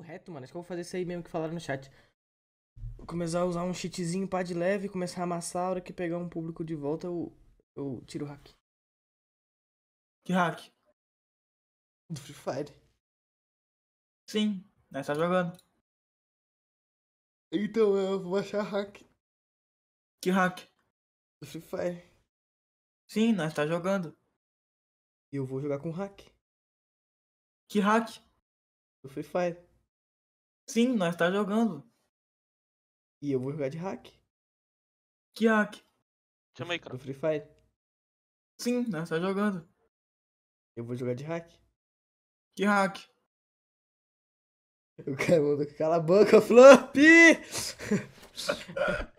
papo reto, mano. Acho que eu vou fazer isso aí mesmo que falaram no chat. Vou começar a usar um cheatzinho pá de leve, começar a amassar. A hora que pegar um público de volta, eu, eu tiro o hack. Que hack? Do Free Fire. Sim, nós tá jogando. Então eu vou achar hack. Que hack? Do Free Fire. Sim, nós tá jogando. E eu vou jogar com hack. Que hack? Do Free Fire. Sim, nós tá jogando. E eu vou jogar de hack. Que hack? Chama aí, cara. Do Free Fire. Sim, nós tá jogando. Eu vou jogar de hack. Que hack? O cara mandou cala a boca, Flop!